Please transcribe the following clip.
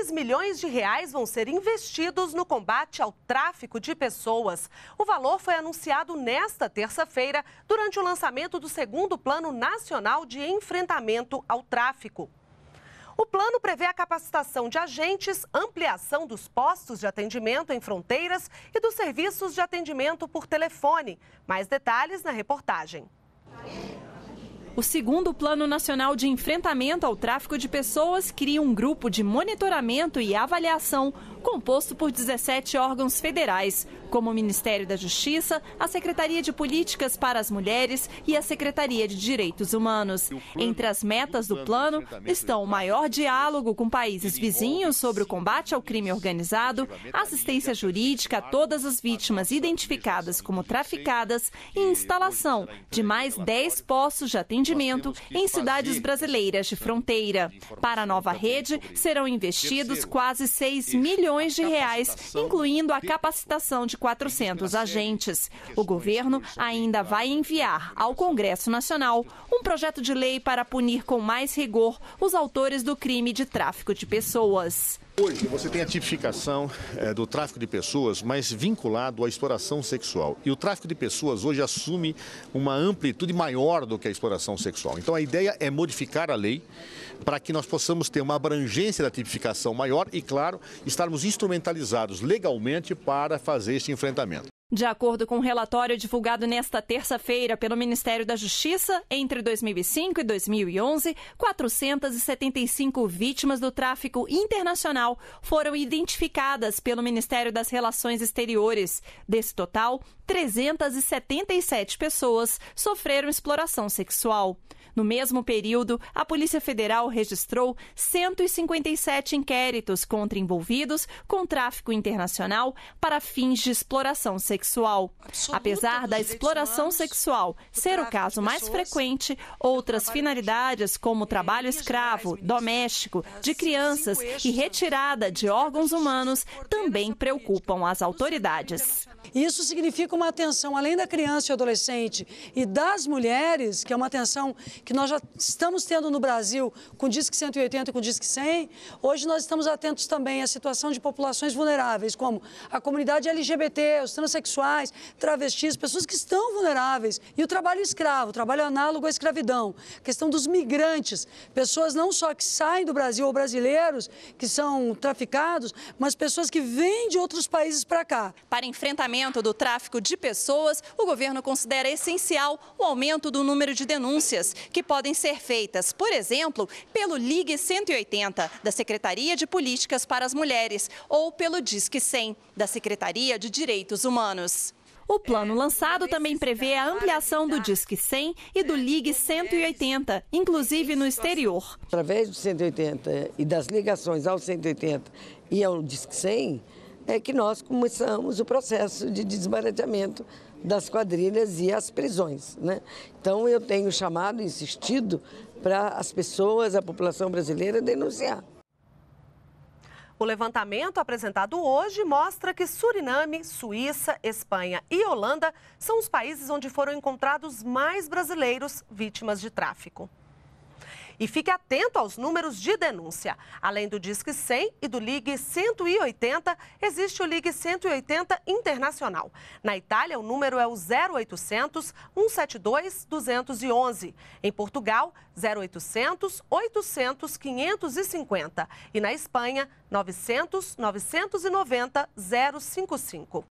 2 milhões de reais vão ser investidos no combate ao tráfico de pessoas. O valor foi anunciado nesta terça-feira, durante o lançamento do segundo Plano Nacional de Enfrentamento ao Tráfico. O plano prevê a capacitação de agentes, ampliação dos postos de atendimento em fronteiras e dos serviços de atendimento por telefone. Mais detalhes na reportagem. O segundo Plano Nacional de Enfrentamento ao Tráfico de Pessoas cria um grupo de monitoramento e avaliação composto por 17 órgãos federais, como o Ministério da Justiça, a Secretaria de Políticas para as Mulheres e a Secretaria de Direitos Humanos. Entre as metas do plano estão o maior diálogo com países vizinhos sobre o combate ao crime organizado, assistência jurídica a todas as vítimas identificadas como traficadas e instalação de mais 10 postos de atendimento atendimento em cidades brasileiras de fronteira. Para a nova rede, serão investidos quase 6 milhões de reais, incluindo a capacitação de 400 agentes. O governo ainda vai enviar ao Congresso Nacional um projeto de lei para punir com mais rigor os autores do crime de tráfico de pessoas. Hoje você tem a tipificação é, do tráfico de pessoas, mas vinculado à exploração sexual. E o tráfico de pessoas hoje assume uma amplitude maior do que a exploração sexual. Então a ideia é modificar a lei para que nós possamos ter uma abrangência da tipificação maior e, claro, estarmos instrumentalizados legalmente para fazer esse enfrentamento. De acordo com um relatório divulgado nesta terça-feira pelo Ministério da Justiça, entre 2005 e 2011, 475 vítimas do tráfico internacional foram identificadas pelo Ministério das Relações Exteriores. Desse total, 377 pessoas sofreram exploração sexual. No mesmo período, a Polícia Federal registrou 157 inquéritos contra envolvidos com tráfico internacional para fins de exploração sexual. Absoluta Apesar da exploração humanos, sexual ser o caso mais pessoas, frequente, outras finalidades, como trabalho escravo, doméstico, eh, de crianças e retirada de órgãos humanos, também preocupam as autoridades. Isso significa uma atenção, além da criança e adolescente e das mulheres, que é uma atenção que nós já estamos tendo no Brasil com o DISC 180 e com o DISC 100, hoje nós estamos atentos também à situação de populações vulneráveis, como a comunidade LGBT, os transexuais, travestis, pessoas que estão vulneráveis, e o trabalho escravo, trabalho análogo à escravidão, a questão dos migrantes, pessoas não só que saem do Brasil ou brasileiros que são traficados, mas pessoas que vêm de outros países para cá. Para enfrentamento do tráfico de pessoas, o governo considera essencial o aumento do número de denúncias que podem ser feitas, por exemplo, pelo Ligue 180 da Secretaria de Políticas para as Mulheres ou pelo Disque 100 da Secretaria de Direitos Humanos. O plano lançado também prevê a ampliação do Disque 100 e do Ligue 180, inclusive no exterior. Através do 180 e das ligações ao 180 e ao Disque 100, é que nós começamos o processo de desbarateamento das quadrilhas e as prisões. Né? Então eu tenho chamado, insistido, para as pessoas, a população brasileira denunciar. O levantamento apresentado hoje mostra que Suriname, Suíça, Espanha e Holanda são os países onde foram encontrados mais brasileiros vítimas de tráfico. E fique atento aos números de denúncia. Além do Disque 100 e do Ligue 180, existe o Ligue 180 Internacional. Na Itália, o número é o 0800 172 211. Em Portugal, 0800 800 550. E na Espanha, 900 990 055.